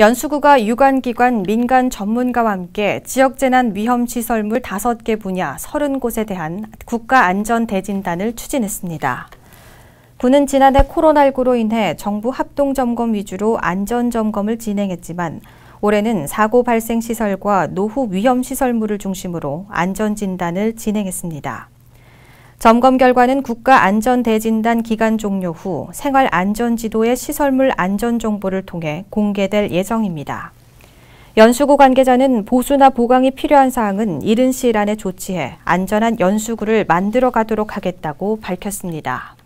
연수구가 유관기관 민간 전문가와 함께 지역재난 위험시설물 5개 분야 30곳에 대한 국가안전대진단을 추진했습니다. 군은 지난해 코로나19로 인해 정부 합동점검 위주로 안전점검을 진행했지만 올해는 사고 발생 시설과 노후 위험 시설물을 중심으로 안전진단을 진행했습니다. 점검 결과는 국가안전대진단 기간 종료 후 생활안전지도의 시설물 안전 정보를 통해 공개될 예정입니다. 연수구 관계자는 보수나 보강이 필요한 사항은 이른 시일 안에 조치해 안전한 연수구를 만들어 가도록 하겠다고 밝혔습니다.